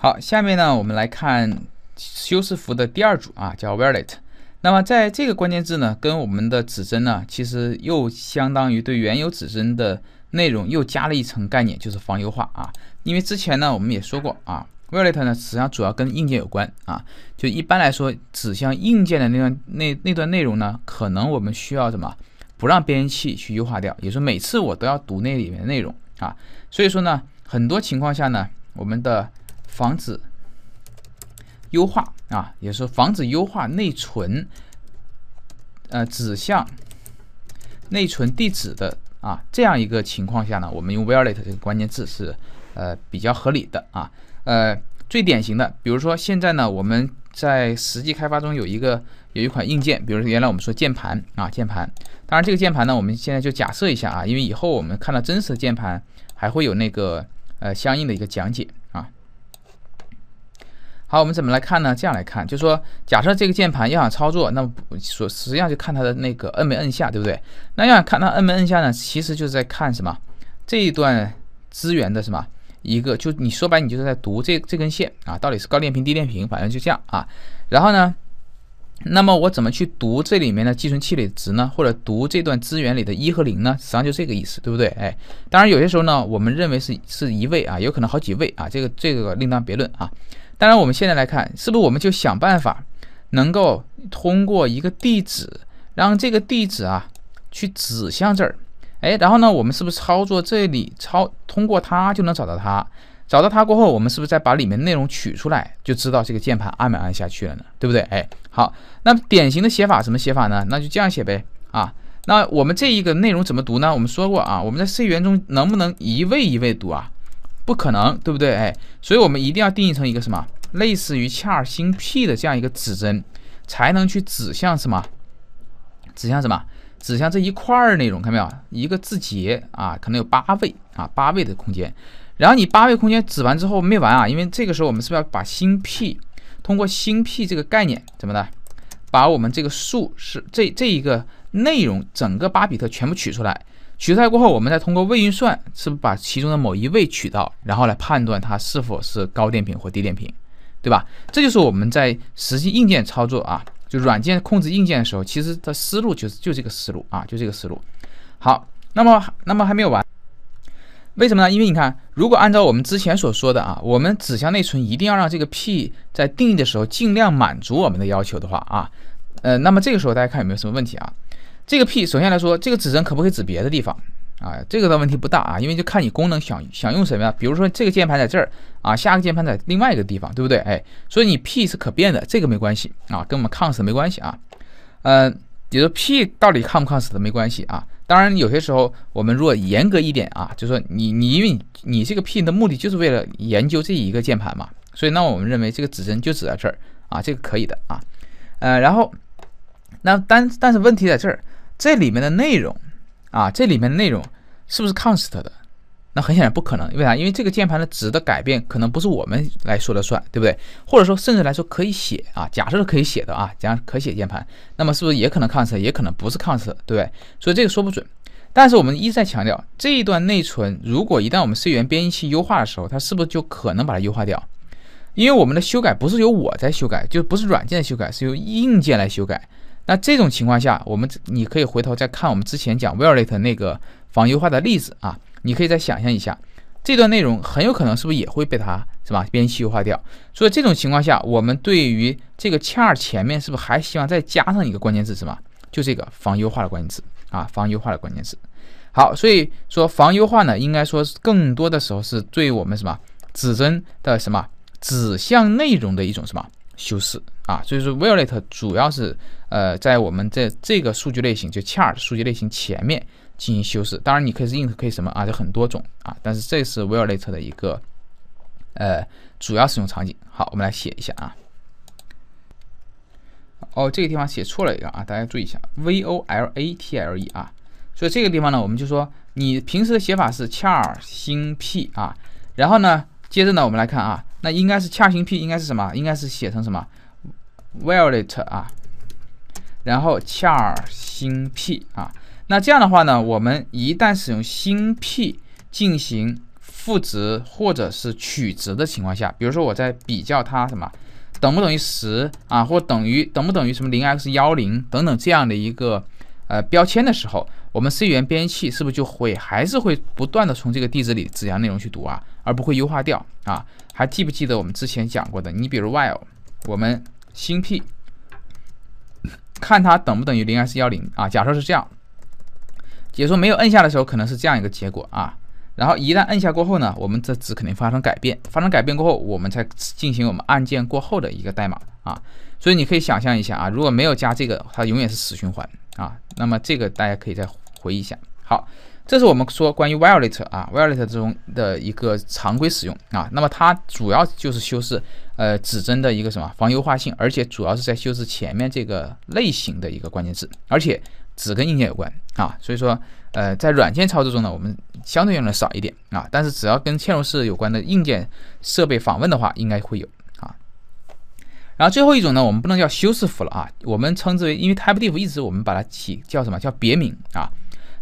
好，下面呢，我们来看修饰符的第二组啊，叫 volatile。那么在这个关键字呢，跟我们的指针呢，其实又相当于对原有指针的内容又加了一层概念，就是防优化啊。因为之前呢，我们也说过啊，volatile 呢，实际上主要跟硬件有关啊。就一般来说，指向硬件的那段、那那段内容呢，可能我们需要什么，不让编译器去优化掉，也是每次我都要读那里面的内容啊。所以说呢，很多情况下呢，我们的防止优化啊，也是防止优化内存呃指向内存地址的啊这样一个情况下呢，我们用 v o l e t l e 这个关键字是呃比较合理的啊。呃，最典型的，比如说现在呢我们在实际开发中有一个有一款硬件，比如原来我们说键盘啊，键盘。当然这个键盘呢，我们现在就假设一下啊，因为以后我们看到真实的键盘还会有那个呃相应的一个讲解。好，我们怎么来看呢？这样来看，就是说，假设这个键盘要想操作，那么说实际上就看它的那个摁没摁下，对不对？那要想看它摁没摁下呢，其实就是在看什么这一段资源的什么一个，就你说白，你就是在读这这根线啊，到底是高电平低电平，反正就这样啊。然后呢，那么我怎么去读这里面的寄存器里的值呢？或者读这段资源里的“一”和“零”呢？实际上就这个意思，对不对？哎，当然有些时候呢，我们认为是是一位啊，有可能好几位啊，这个这个另当别论啊。当然，我们现在来看，是不是我们就想办法能够通过一个地址，让这个地址啊去指向这儿，哎，然后呢，我们是不是操作这里，操通过它就能找到它，找到它过后，我们是不是再把里面内容取出来，就知道这个键盘按没按下去了呢？对不对？哎，好，那典型的写法什么写法呢？那就这样写呗，啊，那我们这一个内容怎么读呢？我们说过啊，我们在 C 语言中能不能一位一位读啊？不可能，对不对？哎，所以我们一定要定义成一个什么，类似于恰尔 a 星 p 的这样一个指针，才能去指向什么？指向什么？指向这一块内容，看到没有？一个字节啊，可能有八位啊，八位的空间。然后你八位空间指完之后没完啊，因为这个时候我们是不是要把星 p 通过星 p 这个概念怎么的，把我们这个数是这这一个内容整个巴比特全部取出来？取出来过后，我们再通过位运算，是不是把其中的某一位取到，然后来判断它是否是高电平或低电平，对吧？这就是我们在实际硬件操作啊，就软件控制硬件的时候，其实的思路就是就这个思路啊，就这个思路。好，那么那么还没有完，为什么呢？因为你看，如果按照我们之前所说的啊，我们指向内存一定要让这个 P 在定义的时候尽量满足我们的要求的话啊，呃，那么这个时候大家看有没有什么问题啊？这个 p 首先来说，这个指针可不可以指别的地方啊？这个的问题不大啊，因为就看你功能想想用什么呀。比如说这个键盘在这儿啊，下个键盘在另外一个地方，对不对？哎，所以你 p 是可变的，这个没关系啊，跟我们 const 没关系啊。嗯，你说 p 到底 const 不 const 的没关系啊？当然有些时候我们如果严格一点啊，就说你你因为你这个 p 的目的就是为了研究这一个键盘嘛，所以那我们认为这个指针就指在这儿啊，这个可以的啊。呃，然后那但但是问题在这儿。这里面的内容啊，这里面内容是不是 const 的？那很显然不可能，为啥？因为这个键盘的值的改变可能不是我们来说的算，对不对？或者说甚至来说可以写啊，假设是可以写的啊，假设可写键盘，那么是不是也可能 const，也可能不是 const，对不对？所以这个说不准。但是我们一再强调，这一段内存，如果一旦我们 C 语言编译器优化的时候，它是不是就可能把它优化掉？因为我们的修改不是由我在修改，就不是软件的修改，是由硬件来修改。那这种情况下，我们你可以回头再看我们之前讲 violet 那个防优化的例子啊，你可以再想象一下，这段内容很有可能是不是也会被它什么编辑优化掉？所以这种情况下，我们对于这个恰前面是不是还希望再加上一个关键字什么，就这个防优化的关键字啊，防优化的关键字。好，所以说防优化呢，应该说更多的时候是对我们什么指针的什么指向内容的一种什么修饰啊，所以说 violet 主要是。呃，在我们这这个数据类型就 char 数据类型前面进行修饰，当然你可以是 int，可以什么啊，有很多种啊。但是这是 v i o l a t e 的一个呃主要使用场景。好，我们来写一下啊。哦，这个地方写错了一个啊，大家注意一下，volatile 啊。所以这个地方呢，我们就说你平时的写法是 char 星 p 啊，然后呢，接着呢，我们来看啊，那应该是 char 星 p 应该是什么？应该是写成什么 volatile i 啊？然后恰尔星 p 啊，那这样的话呢，我们一旦使用星 p 进行赋值或者是取值的情况下，比如说我在比较它什么等不等于十啊，或等于等不等于什么零 x 幺零等等这样的一个呃标签的时候，我们 C 语言编译器是不是就会还是会不断的从这个地址里指向内容去读啊，而不会优化掉啊？还记不记得我们之前讲过的？你比如 while 我们星 p。看它等不等于零 S 是幺零啊？假设是这样，解说没有摁下的时候可能是这样一个结果啊。然后一旦摁下过后呢，我们这只肯定发生改变，发生改变过后，我们才进行我们按键过后的一个代码啊。所以你可以想象一下啊，如果没有加这个，它永远是死循环啊。那么这个大家可以再回忆一下。好。这是我们说关于 v i o l a t e 啊 v i o l a t e 中的一个常规使用啊，那么它主要就是修饰呃指针的一个什么防优化性，而且主要是在修饰前面这个类型的一个关键字，而且只跟硬件有关啊，所以说呃在软件操作中呢，我们相对用的少一点啊，但是只要跟嵌入式有关的硬件设备访问的话，应该会有啊。然后最后一种呢，我们不能叫修饰符了啊，我们称之为因为 t y p e d f 一直我们把它起叫什么叫别名啊。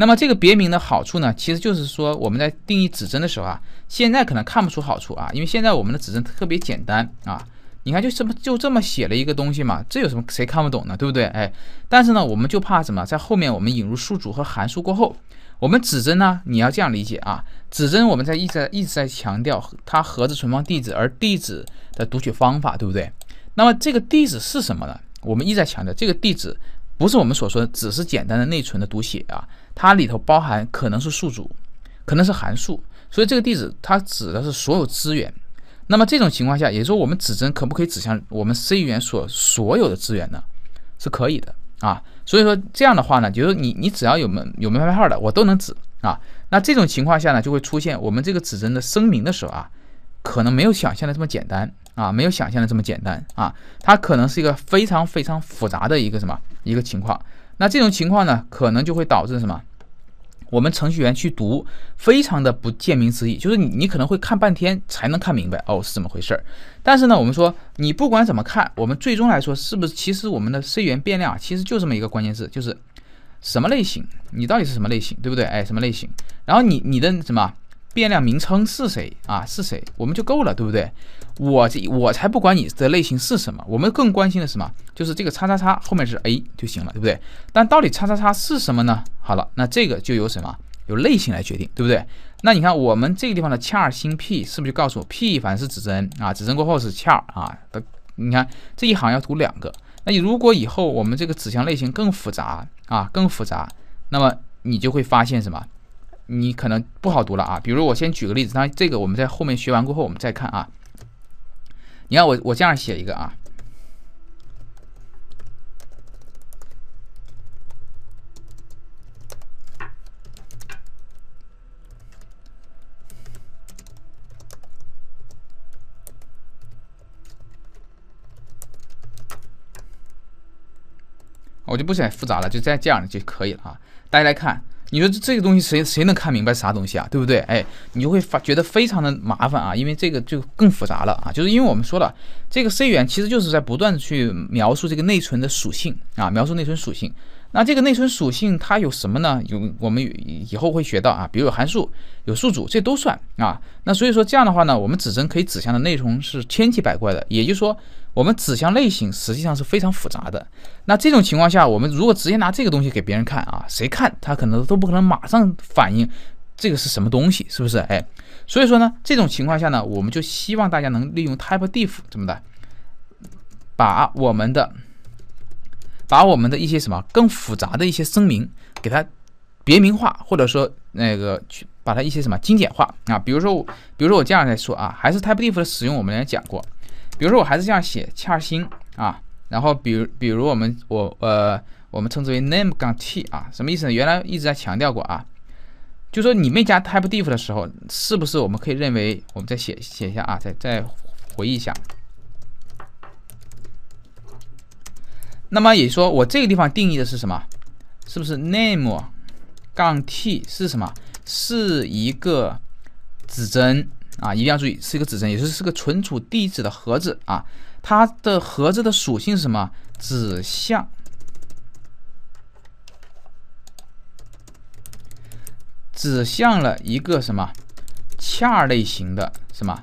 那么这个别名的好处呢，其实就是说我们在定义指针的时候啊，现在可能看不出好处啊，因为现在我们的指针特别简单啊，你看就这么就这么写了一个东西嘛，这有什么谁看不懂呢，对不对？哎，但是呢，我们就怕什么，在后面我们引入数组和函数过后，我们指针呢，你要这样理解啊，指针我们在一直在一直在强调它盒子存放地址，而地址的读取方法，对不对？那么这个地址是什么呢？我们一再强调这个地址。不是我们所说的，只是简单的内存的读写啊，它里头包含可能是数组，可能是函数，所以这个地址它指的是所有资源。那么这种情况下，也就是说我们指针可不可以指向我们 C 语言所所有的资源呢？是可以的啊。所以说这样的话呢，就是你你只要有门有门牌号的，我都能指啊。那这种情况下呢，就会出现我们这个指针的声明的时候啊。可能没有想象的这么简单啊，没有想象的这么简单啊，它可能是一个非常非常复杂的一个什么一个情况。那这种情况呢，可能就会导致什么？我们程序员去读非常的不见名词义，就是你你可能会看半天才能看明白哦是怎么回事儿。但是呢，我们说你不管怎么看，我们最终来说是不是其实我们的 C 源变量其实就这么一个关键字，就是什么类型？你到底是什么类型，对不对？哎，什么类型？然后你你的什么？变量名称是谁啊？是谁我们就够了，对不对？我这我才不管你的类型是什么，我们更关心的是什么？就是这个叉叉叉后面是 a 就行了，对不对？但到底叉叉叉是什么呢？好了，那这个就由什么？由类型来决定，对不对？那你看我们这个地方的 char *p 是不是就告诉我 p 反是指针啊？指针过后是 char 啊？你看这一行要读两个。那你如果以后我们这个指向类型更复杂啊，更复杂，那么你就会发现什么？你可能不好读了啊！比如我先举个例子，当然这个我们在后面学完过后我们再看啊。你看我我这样写一个啊，我就不写复杂了，就再这样就可以了啊。大家来看。你说这个东西谁谁能看明白啥东西啊，对不对？哎，你就会发觉得非常的麻烦啊，因为这个就更复杂了啊。就是因为我们说了，这个 C 语言其实就是在不断的去描述这个内存的属性啊，描述内存属性。那这个内存属性它有什么呢？有我们以后会学到啊，比如有函数，有数组，这都算啊。那所以说这样的话呢，我们指针可以指向的内容是千奇百怪的，也就是说。我们指向类型实际上是非常复杂的。那这种情况下，我们如果直接拿这个东西给别人看啊，谁看他可能都不可能马上反应这个是什么东西，是不是？哎，所以说呢，这种情况下呢，我们就希望大家能利用 Type d i f 怎么的，把我们的把我们的一些什么更复杂的一些声明给它别名化，或者说那个去把它一些什么精简化啊。比如说，比如说我这样来说啊，还是 Type Def 的使用，我们来讲过。比如说，我还是这样写，恰星啊，然后，比，如比如我们，我，呃，我们称之为 name 杠 t 啊，什么意思呢？原来一直在强调过啊，就说你没加 type def 的时候，是不是我们可以认为，我们再写，写一下啊，再再回忆一下。那么也说我这个地方定义的是什么？是不是 name 杠 t 是什么？是一个指针？啊，一定要注意，是一个指针，也就是是个存储地址的盒子啊。它的盒子的属性是什么？指向，指向了一个什么恰类型的什么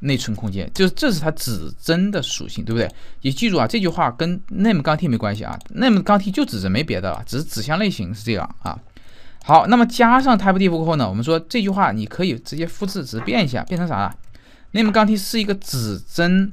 内存空间？就是这是它指针的属性，对不对？你记住啊，这句话跟 name 钢梯没关系啊，n a m e 钢梯就指针，没别的了，只是指向类型是这样啊。好，那么加上 type def 过后呢？我们说这句话，你可以直接复制直变一下，变成啥了？n a m e 杠 t 是一个指针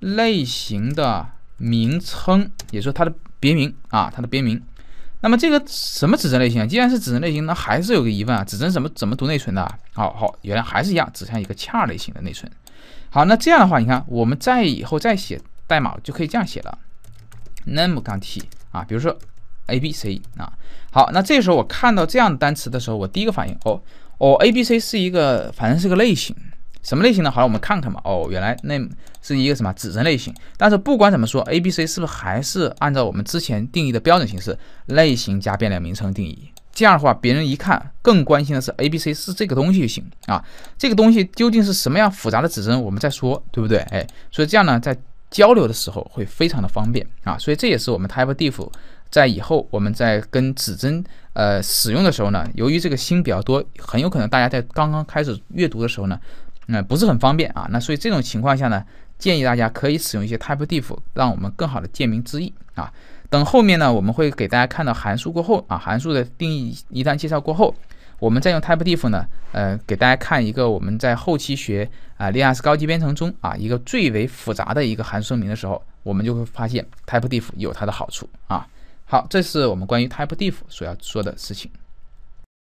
类型的名称，也说它的别名啊，它的别名。那么这个什么指针类型啊？既然是指针类型，那还是有个疑问啊，指针怎么怎么读内存的？好好，原来还是一样，指向一个 char 类型的内存。好，那这样的话，你看我们再以后再写代码就可以这样写了，n a m e 杠 t 啊，比如说。A B C 啊，好，那这时候我看到这样的单词的时候，我第一个反应哦哦，A B C 是一个反正是个类型，什么类型呢？好了，我们看看嘛，哦，原来那是一个什么指针类型。但是不管怎么说，A B C 是不是还是按照我们之前定义的标准形式，类型加变量名称定义？这样的话，别人一看更关心的是 A B C 是这个东西就行啊，这个东西究竟是什么样复杂的指针，我们再说，对不对？哎，所以这样呢，在交流的时候会非常的方便啊，所以这也是我们 Type d f f 在以后我们在跟指针呃使用的时候呢，由于这个星比较多，很有可能大家在刚刚开始阅读的时候呢，嗯，不是很方便啊。那所以这种情况下呢，建议大家可以使用一些 type d i f 让我们更好的见名知义啊。等后面呢，我们会给大家看到函数过后啊，函数的定义一旦介绍过后，我们再用 type d i f 呢，呃，给大家看一个我们在后期学啊，C++ 高级编程中啊，一个最为复杂的一个函数声明的时候，我们就会发现 type d f f 有它的好处啊。好，这是我们关于 Type d f f 所要说的事情。